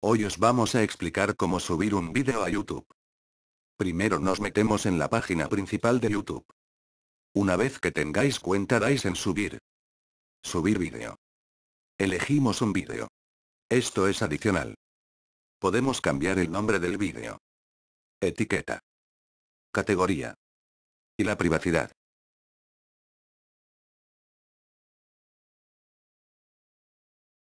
Hoy os vamos a explicar cómo subir un vídeo a YouTube. Primero nos metemos en la página principal de YouTube. Una vez que tengáis cuenta dais en subir. Subir vídeo. Elegimos un vídeo. Esto es adicional. Podemos cambiar el nombre del vídeo. Etiqueta. Categoría. Y la privacidad.